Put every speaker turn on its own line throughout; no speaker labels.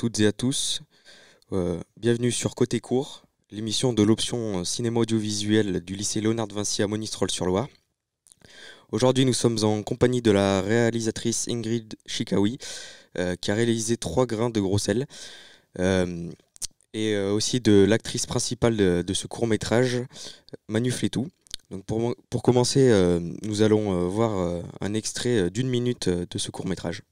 toutes et à tous. Euh, bienvenue sur Côté Court, l'émission de l'option euh, cinéma audiovisuel du lycée Léonard de Vinci à Monistrol-sur-Loire. Aujourd'hui, nous sommes en compagnie de la réalisatrice Ingrid Chikawi, euh, qui a réalisé Trois grains de gros sel, et aussi de l'actrice principale de, ce court métrage, Manu tout Donc pour, pour commencer, nous allons voir un extrait d'une minute de ce court métrage.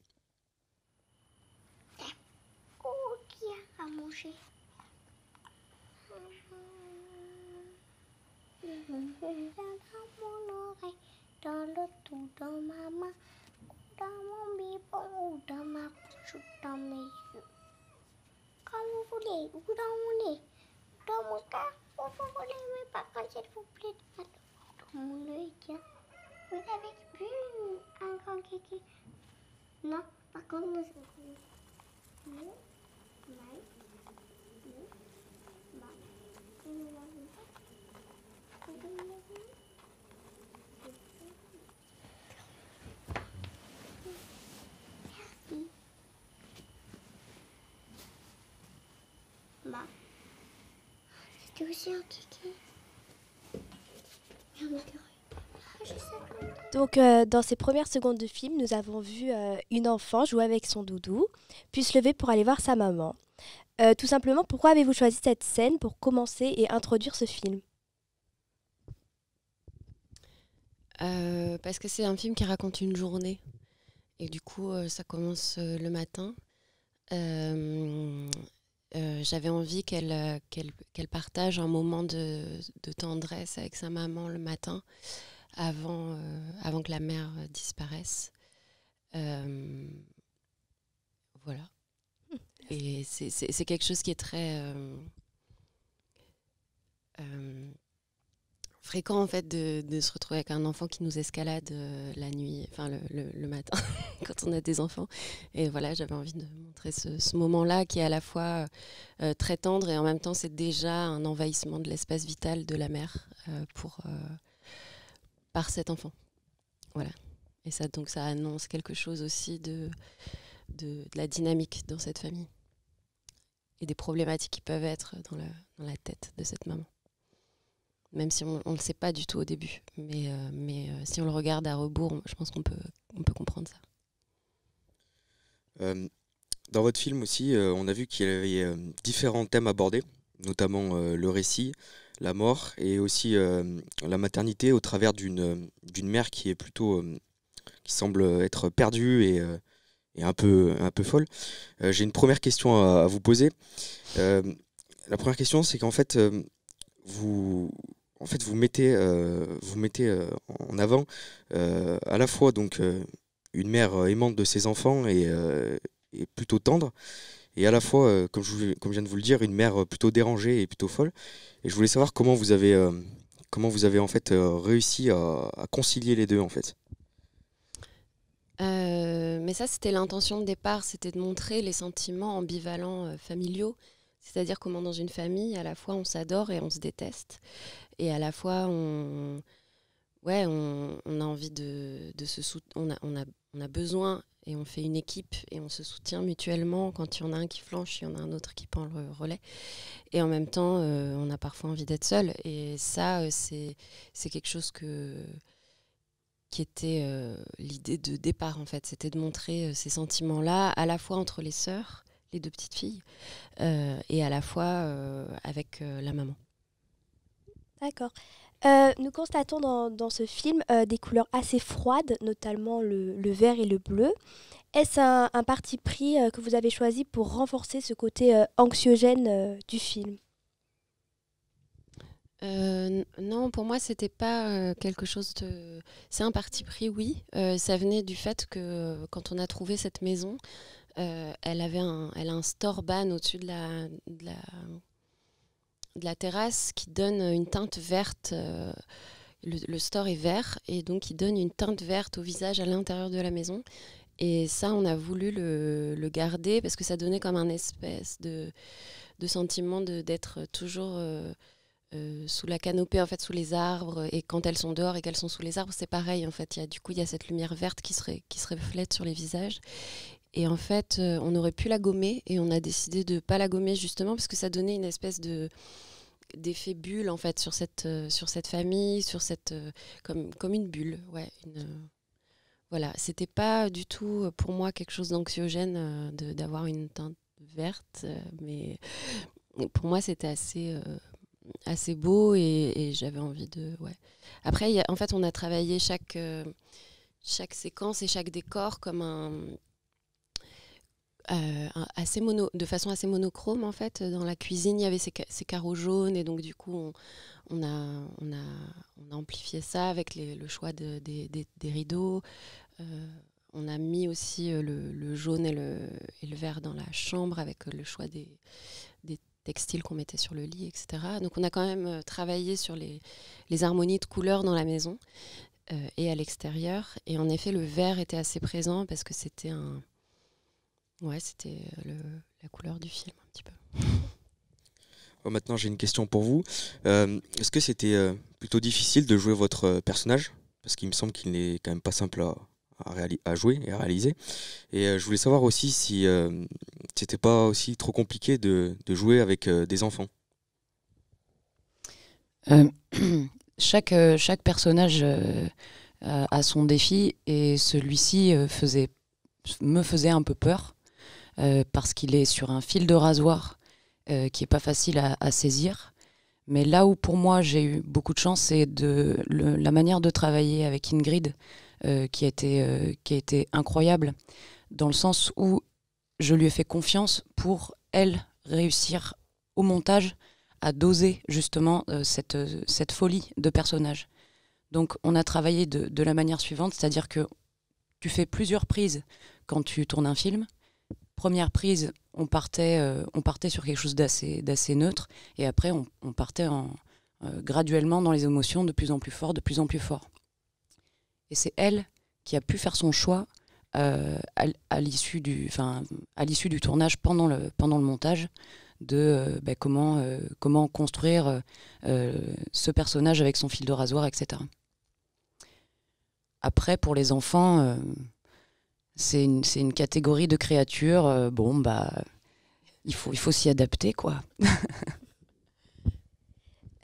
mama muốn muốn muốn udamombi udama sutame kamu boleh udamone udamuka opo boleh me pakai jet puplet atau udamu aja udah bik bin angkang kiki no pakon nasi Ah,
Donc, euh, dans ces premières secondes de film, nous avons vu euh, une enfant jouer avec son doudou, puis se lever pour aller voir sa maman. Euh, tout simplement, pourquoi avez-vous choisi cette scène pour commencer et introduire ce film Parce que c'est un film qui raconte
une journée. Et du coup, ça commence le matin. Euh, j'avais envie qu'elle euh, qu partage un moment de, tendresse avec sa maman le matin avant, euh, avant que la mère disparaisse. voilà. Mmh. Et c'est quelque chose qui est très fréquent en fait de, se retrouver avec un enfant qui nous escalade euh, la nuit, enfin le, matin quand on a des enfants. Et voilà, j'avais envie de montrer ce, moment-là qui est à la fois euh, très tendre et en même temps c'est déjà un envahissement de l'espace vital de la mère euh, pour par cet enfant. Voilà. Et ça donc ça annonce quelque chose aussi de, de, la dynamique dans cette famille et des problématiques qui peuvent être dans la tête de cette maman même si on ne le sait pas du tout au début. Mais, euh, mais euh, si on le regarde à rebours, je pense qu'on peut, on peut comprendre ça.
Euh, dans votre film aussi, on a vu qu'il y avait différents thèmes abordés, notamment le récit, la mort et aussi la maternité au travers d'une mère qui est plutôt qui semble être perdue et, et un, peu, un peu folle. J'ai une première question à, à vous poser. la première question, c'est qu'en fait vous, en fait, vous mettez, euh, vous mettez euh, en avant euh, à la fois donc une mère aimante de ses enfants et, plutôt tendre, et à la fois, comme, je, comme viens de vous le dire, une mère plutôt dérangée et plutôt folle. Et je voulais savoir comment vous avez, comment vous avez en fait réussi à, concilier les deux en fait.
mais ça, c'était l'intention de départ, c'était de montrer les sentiments ambivalents familiaux c'est-à-dire comment dans une famille, à la fois on s'adore et on se déteste, et à la fois on, ouais, on, a envie de, se soutenir, on a, besoin et on fait une équipe et on se soutient mutuellement quand il y en a un qui flanche, il y en a un autre qui prend le relais. Et en même temps, euh, on a parfois envie d'être seul. Et ça, euh, c'est, quelque chose qui était euh, l'idée de départ en fait. C'était de montrer ces sentiments-là à la fois entre les sœurs les deux petites filles, euh, et à la fois euh, avec euh, la maman.
D'accord. nous constatons dans, ce film des couleurs assez froides, notamment le, vert et le bleu. Est-ce un, parti pris que vous avez choisi pour renforcer ce côté anxiogène du film
non, pour moi, c'était pas quelque chose de. C'est un parti pris, oui. ça venait du fait que quand on a trouvé cette maison, euh, elle, avait un, a un store ban au-dessus de la, la, terrasse qui donne une teinte verte. Euh, le, store est vert et donc il donne une teinte verte au visage à l'intérieur de la maison. Et ça, on a voulu le, garder parce que ça donnait comme un espèce de, de sentiment d'être toujours euh, sous la canopée, en fait, sous les arbres. Et quand elles sont dehors et qu'elles sont sous les arbres, c'est pareil, en fait. Y a, du coup, il y a cette lumière verte qui qui se reflète sur les visages. Et en fait, euh, on aurait pu la gommer et on a décidé de ne pas la gommer justement parce que ça donnait une espèce de d'effet bulle en fait sur cette euh, sur cette famille, sur cette euh, comme comme une bulle, ouais, une, voilà, c'était pas du tout pour moi quelque chose d'anxiogène d'avoir une teinte verte, mais pour moi c'était assez assez beau et, j'avais envie de ouais. Après, en fait, on a travaillé chaque chaque séquence et chaque décor comme un euh, assez mono, de façon assez monochrome en fait. Dans la cuisine, il y avait ces, carreaux jaunes et donc du coup, on, a, a, amplifié ça avec le choix de, des, rideaux. Euh, on a mis aussi euh, le, jaune et le, le, vert dans la chambre avec le choix des, textiles qu'on mettait sur le lit, etc. Donc on a quand même travaillé sur les, harmonies de couleurs dans la maison et à l'extérieur. Et en effet, le vert était assez présent parce que c'était un Ouais, c'était euh, la couleur du film un petit peu.
Oh, maintenant, j'ai une question pour vous. Euh, est-ce que c'était euh, plutôt difficile de jouer votre personnage Parce qu'il me semble qu'il n'est quand même pas simple à, jouer et à réaliser. Et je voulais savoir aussi si c'était pas aussi trop compliqué de, jouer avec des enfants.
chaque, chaque personnage a son défi et celui-ci faisait, me faisait un peu peur euh, parce qu'il est sur un fil de rasoir euh, qui n'est pas facile à, saisir. Mais là où pour moi j'ai eu beaucoup de chance, c'est de la manière de travailler avec Ingrid euh, qui, a été, qui incroyable, dans le sens où je lui ai fait confiance pour elle réussir au montage à doser justement cette, folie de personnage. Donc on a travaillé de la manière suivante, c'est-à-dire que tu fais plusieurs prises quand tu tournes un film, première prise, on partait, euh, on partait sur quelque chose d'assez, d'assez neutre, et après, on, partait en, euh, graduellement dans les émotions de plus en plus fort, de plus en plus fort. Et c'est elle qui a pu faire son choix euh, à, l'issue du, à l'issue du tournage pendant le, pendant le montage de bah, comment, comment construire ce personnage avec son fil de rasoir, etc. Après, pour les enfants, c'est une, une, catégorie de créatures. Euh, bon, bah, il faut, il faut s'y adapter, quoi.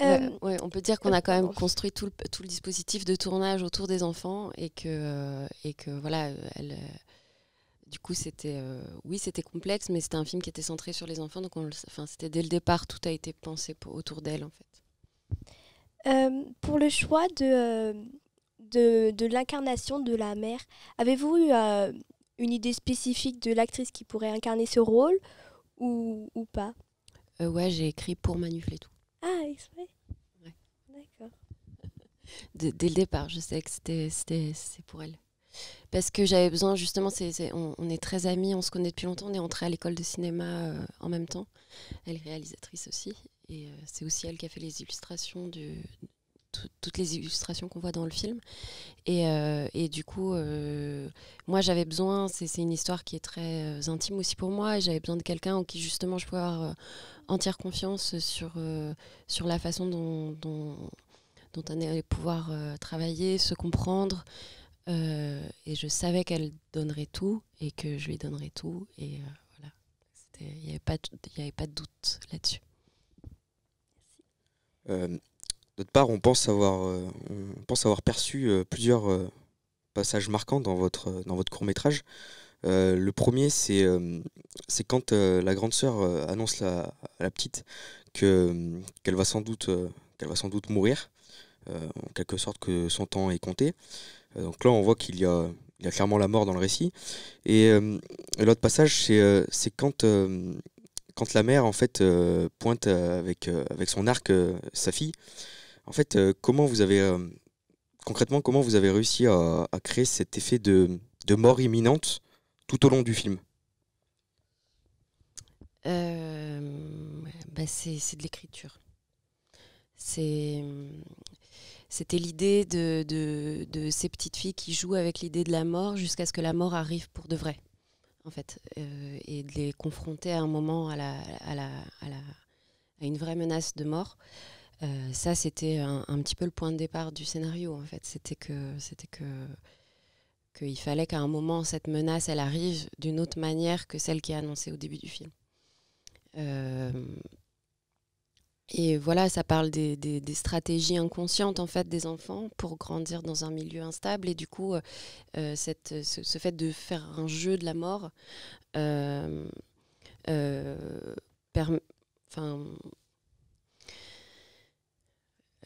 Euh, ouais, on peut dire qu'on a quand même construit tout le, tout le, dispositif de tournage autour des enfants et que, euh, et que voilà, elle, du coup, c'était oui, c'était complexe, mais c'était un film qui était centré sur les enfants, donc enfin, c'était dès le départ, tout a été pensé autour d'elle en
fait. pour le choix de, de, de l'incarnation de la mère. Avez-vous eu euh, une idée spécifique de l'actrice qui pourrait incarner ce rôle ou, ou pas
euh, Ouais, j'ai écrit pour Manufler tout.
Ah, exprès D'accord.
dès le départ, je sais que c'était pour elle. Parce que j'avais besoin, justement, c'est on, est très amis, on se connaît depuis longtemps, on est entrés à l'école de cinéma euh, en même temps. Elle est réalisatrice aussi, et c'est aussi elle qui a fait les illustrations du, toutes les illustrations qu'on voit dans le film. Et, euh, et du coup, euh, moi j'avais besoin, c'est une histoire qui est très euh, intime aussi pour moi, et j'avais besoin de quelqu'un en qui justement je pouvais avoir entière confiance sur, sur la façon dont, dont, on allait pouvoir travailler, se comprendre. et je savais qu'elle donnerait tout et que je lui donnerais tout. Et voilà, il n'y avait, avait, pas de doute là-dessus.
D'autre part, on pense avoir, euh, perçu euh, plusieurs euh, passages marquants dans votre, court-métrage. le premier, c'est quand la grande sœur annonce à la petite qu'elle va, sans doute mourir, en quelque sorte que son temps est compté. donc là, on voit qu'il y a clairement la mort dans le récit. Et, l'autre passage, c'est quand, la mère en fait pointe avec son arc sa fille en fait, euh, comment vous avez euh, concrètement comment vous avez réussi à, créer cet effet de, mort imminente tout au long du film
euh, bah, c'est, de l'écriture. c'était l'idée de, ces petites filles qui jouent avec l'idée de la mort jusqu'à ce que la mort arrive pour de vrai, en fait, et de les confronter à un moment à une vraie menace de mort. Euh, ça, c'était un, petit peu le point de départ du scénario, en fait. C'était que, c'était que, qu'il fallait qu'à un moment, cette menace, elle arrive d'une autre manière que celle qui est annoncée au début du film. Euh, et voilà, ça parle des, des, stratégies inconscientes en fait des enfants pour grandir dans un milieu instable et du coup, euh, cette, ce, fait de faire un jeu de la mort, enfin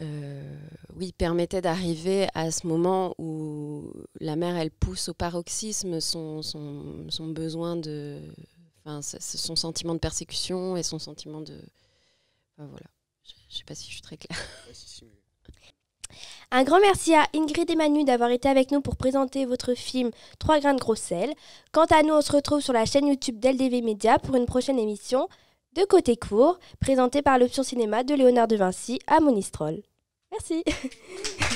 euh, oui, permettait d'arriver à ce moment où la mère, elle pousse au paroxysme son, besoin de... Enfin, son sentiment de persécution et son sentiment de... Enfin, voilà. Je ne sais pas si je suis très claire.
Un grand merci à Ingrid et Manu d'avoir été avec nous pour présenter votre film Trois grains de gros sel. Quant à nous, on se retrouve sur la chaîne YouTube d'LDV Média pour une prochaine émission de Côté Court, présenté par l'option cinéma de Léonard de Vinci à Monistrol. Merci.